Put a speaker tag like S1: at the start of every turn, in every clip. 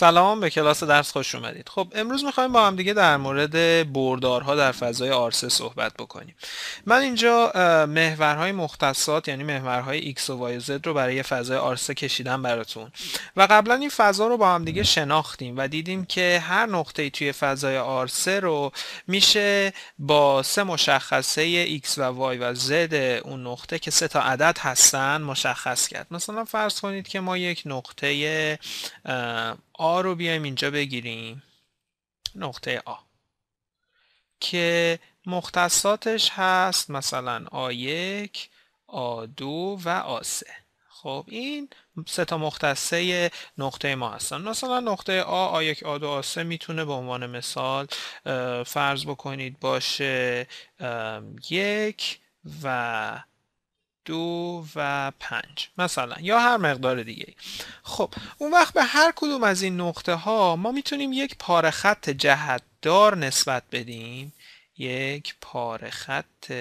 S1: سلام به کلاس درس خوش اومدید خب امروز میخوایم با هم دیگه در مورد بردارها در فضای آرسه صحبت بکنیم من اینجا محورهای مختصات یعنی محورهای X و Y Z رو برای فضای آرسه کشیدم براتون و قبلا این فضا رو با هم دیگه شناختیم و دیدیم که هر نقطه توی فضای آرسه رو میشه با سه مشخصه X و Y و Z اون نقطه که سه تا عدد هستن مشخص کرد مثلا فرض کنید که ما یک نقطه آ رو بیایم اینجا بگیریم نقطه آ که مختصاتش هست مثلا A1 A2 و A3 خب این سه تا مختصه نقطه ما هستن مثلا نقطه آ A1 A2 A3 میتونه به عنوان مثال فرض بکنید باشه یک و دو و پنج مثلا یا هر مقدار دیگه خب اون وقت به هر کدوم از این نقطه ها ما میتونیم یک پاره خط جهتدار نسبت بدیم یک پاره خط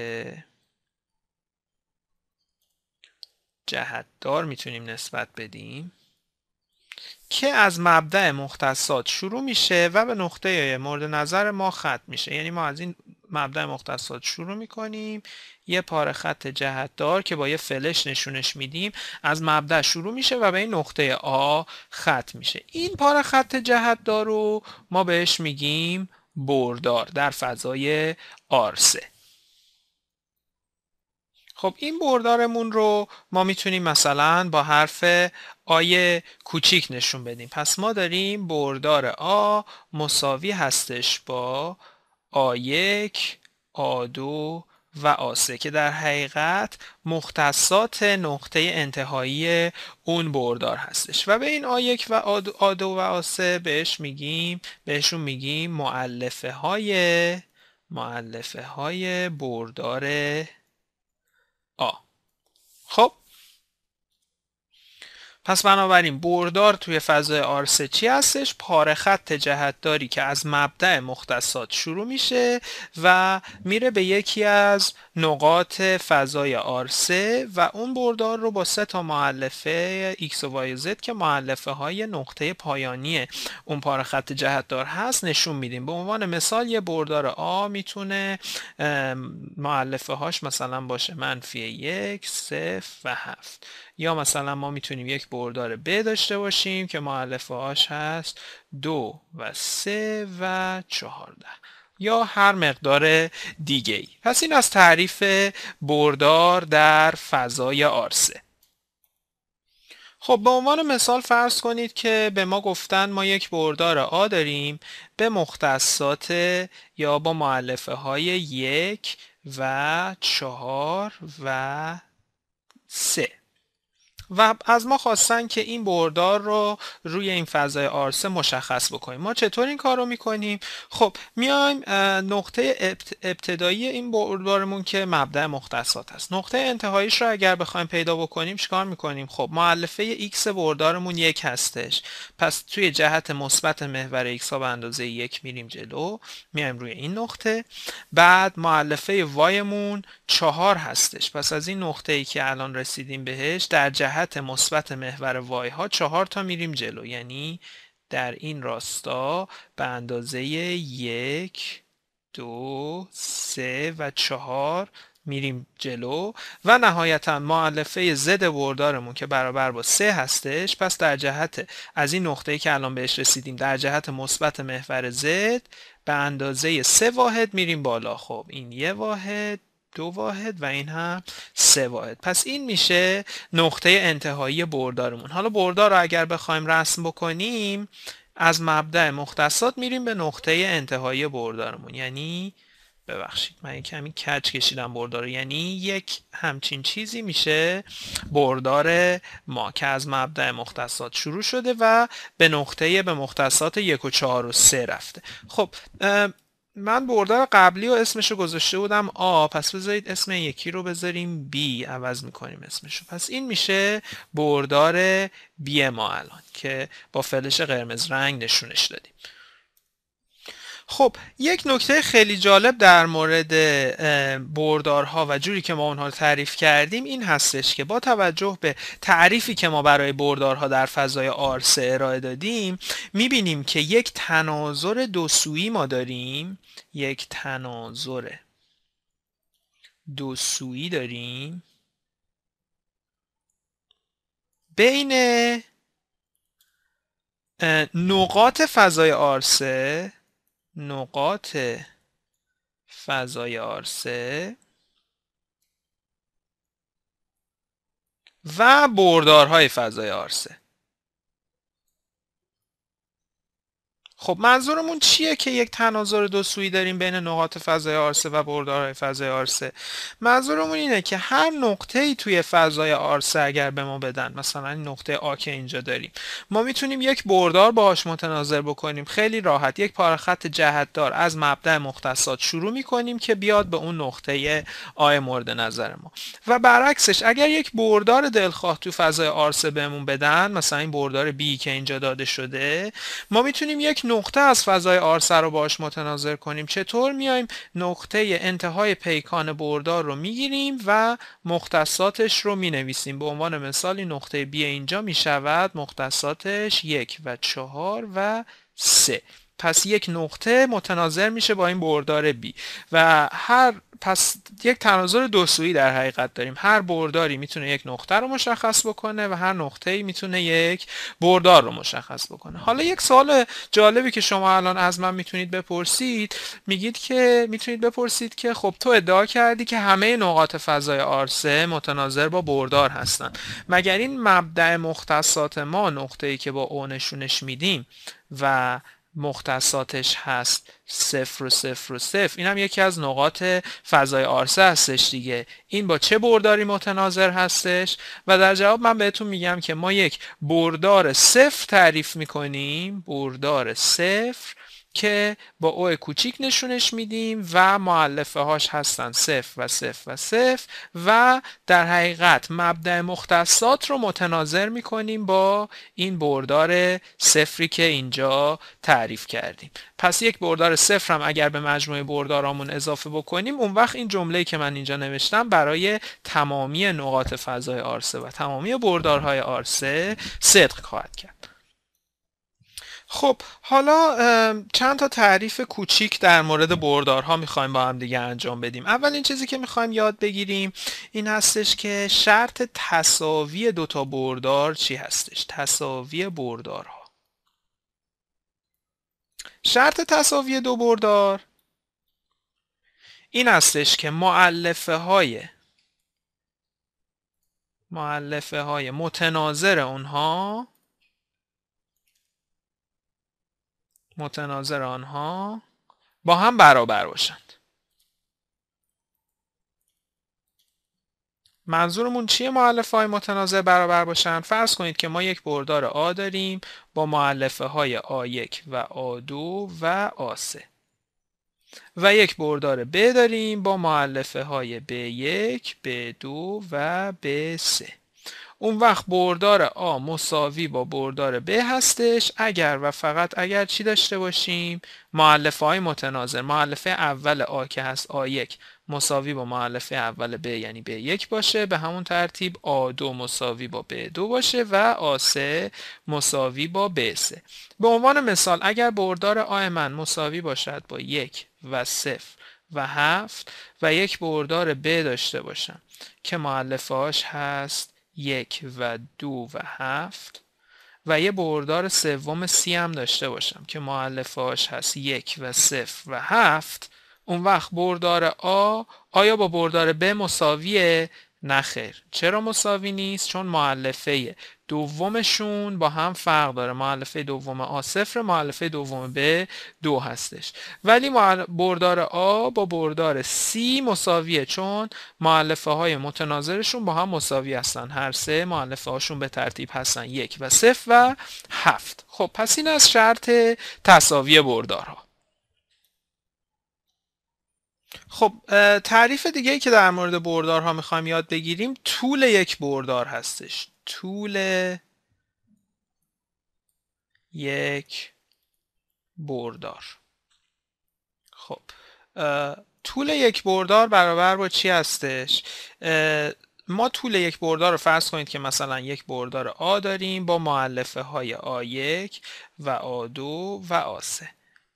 S1: جهتدار میتونیم نسبت بدیم که از مبدع مختصات شروع میشه و به نقطه مورد نظر ما ختم میشه یعنی ما از این مبدا مختصات شروع کنیم یه پاره خط جهتدار که با یه فلش نشونش میدیم از مبدا شروع میشه و به این نقطه آ خط میشه این پاره خط جهتدار رو ما بهش میگیم بردار در فضای آرسه خب این بردارمون رو ما میتونیم مثلا با حرف آی کوچیک نشون بدیم پس ما داریم بردار آ مساوی هستش با آ1 آ2 و A3 که در حقیقت مختصات نقطه انتهایی اون بردار هستش و به این آ1 و آ2 و آ3 بهش میگیم بهشون میگیم معلفه های معلفه های بردار آ خب پس بنابراین بردار توی فضای آرسه چی هستش پاره خط جهتداری که از مبدع مختصات شروع میشه و میره به یکی از نقاط فضای آرسه و اون بردار رو با سه تا معلفه x و y z که معلفه های نقطه پایانی اون پاره خط جهتدار هست نشون میدیم به عنوان مثال یه بردار A میتونه معلفه هاش مثلا باشه منفی یک صفر و هفت یا مثلا ما میتونیم یک بردار ب داشته باشیم که معلفه هاش هست دو و سه و چهارده یا هر مقدار دیگه ای پس این از تعریف بردار در فضای آرسه خب به عنوان مثال فرض کنید که به ما گفتن ما یک بردار آ داریم به مختصات یا با معلفه های یک و چهار و سه و از ما خواستن که این بردار رو روی این فضای آرسه مشخص بکنیم ما چطور این کار رو میکنیم خب میایم نقطه ابتدایی این بردارمون که مبدع مختصات است نقطه انتهاییش رو اگر بخوایم پیدا بکنیم چیکار میکنیم خب معلفه x بردارمون یک هستش پس توی جهت مثبت محور x ها به اندازه یک میریم جلو میایم روی این نقطه بعد معلفه وایمون چهار هستش پس از این نقطه ای که الان رسیدیم بهش در جهت جهت مثبت محور وای ها چهار تا میریم جلو یعنی در این راستا به اندازه یک دو سه و چهار میریم جلو و نهایتا معلفه زد بردارمون که برابر با سه هستش پس در جهت از این نقطه که الان بهش رسیدیم در جهت مثبت محور زد به اندازه سه واحد میریم بالا خب این یه واحد دو واحد و این هم سه واحد پس این میشه نقطه انتهایی بردارمون حالا بردار رو اگر بخوایم رسم بکنیم از مبدع مختصات میریم به نقطه انتهایی بردارمون یعنی ببخشید من کمی کچ کشیدم بردار یعنی یک همچین چیزی میشه بردار ما که از مبدع مختصات شروع شده و به نقطه به مختصات یک و چهار و سه رفته خب من بردار قبلی و اسمشو گذاشته بودم آ پس بذارید اسم یکی رو بذاریم B، عوض میکنیم اسمشو پس این میشه بردار بی ما الان که با فلش قرمز رنگ نشونش دادیم خب یک نکته خیلی جالب در مورد بردارها و جوری که ما اونها رو تعریف کردیم این هستش که با توجه به تعریفی که ما برای بردارها در فضای آرسه ارائه دادیم میبینیم که یک تناظر دو سویی ما داریم یک تناظر دو سویی داریم بین نقاط فضای آرسه نقاط فضای آرسه و بردارهای فضای آرسه خب منظورمون چیه که یک تناظر دو سویی داریم بین نقاط فضای آرسه و بردارهای فضای آرسه منظورمون اینه که هر نقطه ای توی فضای آرسه اگر به ما بدن مثلا نقطه آ که اینجا داریم ما میتونیم یک بردار باهاش متناظر بکنیم خیلی راحت یک پارخط جهتدار از مبدا مختصات شروع میکنیم که بیاد به اون نقطه آی مورد نظر ما و برعکسش اگر یک بردار دلخواه تو فضای آرسه بهمون بدن مثلا این بردار B که اینجا داده شده ما میتونیم یک نقطه از فضای آرسه رو باش متناظر کنیم چطور میایم نقطه انتهای پیکان بردار رو میگیریم و مختصاتش رو مینویسیم به عنوان مثالی نقطه B اینجا میشود مختصاتش یک و چهار و سه پس یک نقطه متناظر میشه با این بردار B و هر پس یک تناظر سویی در حقیقت داریم هر برداری میتونه یک نقطه رو مشخص بکنه و هر نقطه ای میتونه یک بردار رو مشخص بکنه حالا یک سوال جالبی که شما الان از من میتونید بپرسید میگید که میتونید بپرسید که خب تو ادعا کردی که همه نقاط فضای آرسه متناظر با بردار هستن مگر این مبدع مختصات ما نقطه ای که با او نشونش میدیم و مختصاتش هست صفر و صفر و صفر این هم یکی از نقاط فضای آرسه هستش دیگه این با چه برداری متناظر هستش و در جواب من بهتون میگم که ما یک بردار صفر تعریف میکنیم بردار صفر که با او کوچیک نشونش میدیم و معلفه هاش هستن صفر و صفر و صفر و در حقیقت مبدع مختصات رو متناظر میکنیم با این بردار صفری که اینجا تعریف کردیم پس یک بردار صفر هم اگر به مجموعه بردارامون اضافه بکنیم اون وقت این جمله که من اینجا نوشتم برای تمامی نقاط فضای آرسه و تمامی بردارهای آرسه صدق خواهد کرد خب حالا چند تا تعریف کوچیک در مورد بردارها میخوایم با هم دیگه انجام بدیم اولین چیزی که میخوایم یاد بگیریم این هستش که شرط تصاوی دوتا بردار چی هستش تصاوی بردارها شرط تصاوی دو بردار این هستش که معلفه های معلفه های متناظر اونها متناظر آنها با هم برابر باشند منظورمون چیه معلفه های متناظر برابر باشند؟ فرض کنید که ما یک بردار آ داریم با معلفه های A1 و A2 و A3 و یک بردار B داریم با معلفه های B1, B2 و B3 اون وقت بردار A مساوی با بردار B هستش اگر و فقط اگر چی داشته باشیم معلفه های متناظر معلفه اول A که هست A1 مساوی با معلفه اول B یعنی B1 باشه به همون ترتیب A2 مساوی با B2 باشه و A3 مساوی با B3 به عنوان مثال اگر بردار A من مساوی باشد با 1 و 0 و 7 و یک بردار B داشته باشم که معلفه هاش هست یک و دو و هفت و یه بردار سوم سی هم داشته باشم که معلفهاش هست یک و صفر و هفت اون وقت بردار آ آیا با بردار ب مساویه نخیر چرا مساوی نیست چون معلفه دومشون با هم فرق داره معلفه دوم آ صفر معلفه دوم ب دو هستش ولی بردار آ با بردار سی مساویه چون معلفه های متناظرشون با هم مساوی هستن هر سه معلفه هاشون به ترتیب هستن یک و صفر و هفت خب پس این از شرط تصاوی بردارها خب تعریف دیگه که در مورد بردارها میخوایم یاد بگیریم طول یک بردار هستش طول یک بردار خب طول یک بردار برابر با چی هستش ما طول یک بردار رو فرض کنید که مثلا یک بردار آ داریم با معلفه های آ1 و آ2 و آ3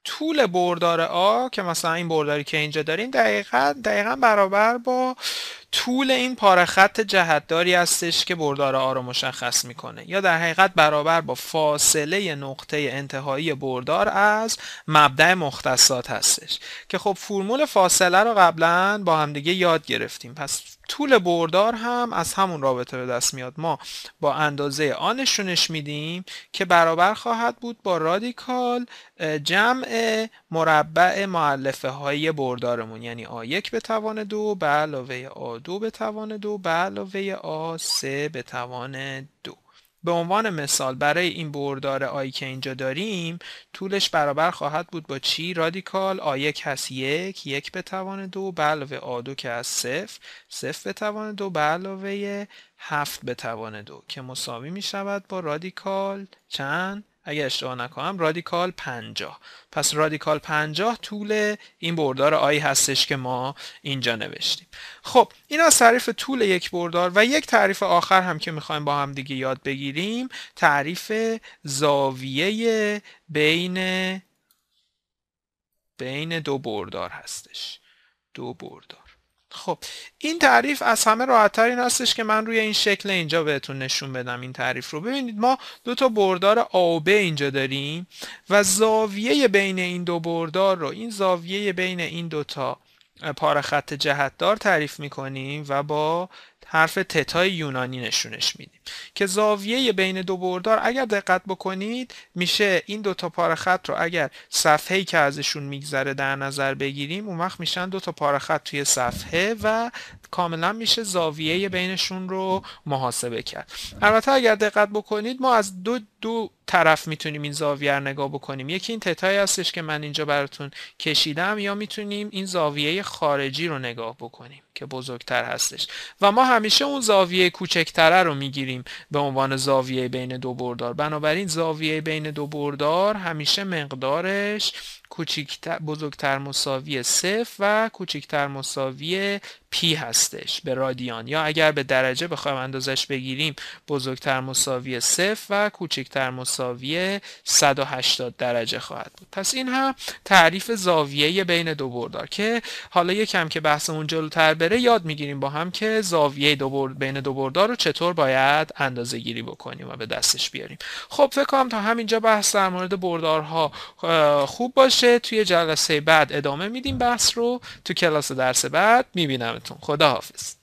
S1: طول بردار آ که مثلا این برداری که اینجا داریم دقیقا, دقیقا برابر با طول این پاره خط جهتداری هستش که بردار آ رو مشخص میکنه یا در حقیقت برابر با فاصله نقطه انتهایی بردار از مبدع مختصات هستش که خب فرمول فاصله رو قبلا با همدیگه یاد گرفتیم پس طول بردار هم از همون رابطه به دست میاد ما با اندازه آنشونش میدیم که برابر خواهد بود با رادیکال جمع مربع معلفه های بردارمون یعنی A1 به توان دو به علاوه A2 به توان دو به علاوه A3 به توان دو به عنوان مثال برای این بردار آی که اینجا داریم طولش برابر خواهد بود با چی رادیکال آ یک هست یک یک به توان دو بلوه علاوه آ2 که از صفر صفر به توان دو بلوه هفت به توان دو که مساوی می شود با رادیکال چند اگه اشتباه نکنم رادیکال 50 پس رادیکال 50 طول این بردار آی هستش که ما اینجا نوشتیم خب اینا تعریف طول یک بردار و یک تعریف آخر هم که میخوایم با هم دیگه یاد بگیریم تعریف زاویه بین بین دو بردار هستش دو بردار خب این تعریف از همه راحتتر این هستش که من روی این شکل اینجا بهتون نشون بدم این تعریف رو ببینید ما دو تا بردار A و B اینجا داریم و زاویه بین این دو بردار رو این زاویه بین این تا پاره خط جهتدار تعریف میکنیم و با حرف تتای یونانی نشونش میدیم که زاویه بین دو بردار اگر دقت بکنید میشه این دو تا پاره خط رو اگر صفحه که ازشون میگذره در نظر بگیریم اون وقت میشن دو تا پاره خط توی صفحه و کاملا میشه زاویه بینشون رو محاسبه کرد البته اگر دقت بکنید ما از دو دو طرف میتونیم این زاویه رو نگاه بکنیم یکی این تتایی هستش که من اینجا براتون کشیدم یا میتونیم این زاویه خارجی رو نگاه بکنیم که بزرگتر هستش و ما همیشه اون زاویه کوچکتره رو میگیریم به عنوان زاویه بین دو بردار بنابراین زاویه بین دو بردار همیشه مقدارش کوچکتر، بزرگتر مساوی صف و کوچکتر مساوی پی هستش به رادیان یا اگر به درجه بخوایم اندازش بگیریم بزرگتر مساوی صفر و کوچک در مساویه 180 درجه خواهد بود پس این هم تعریف زاویه بین دو بردار که حالا یکم که بحثمون جلوتر بره یاد میگیریم با هم که زاویه دو بین دو بردار رو چطور باید اندازه گیری بکنیم و به دستش بیاریم خب فکر کنم تا همینجا بحث در مورد بردارها خوب باشه توی جلسه بعد ادامه میدیم بحث رو تو کلاس درس بعد میبینمتون خداحافظ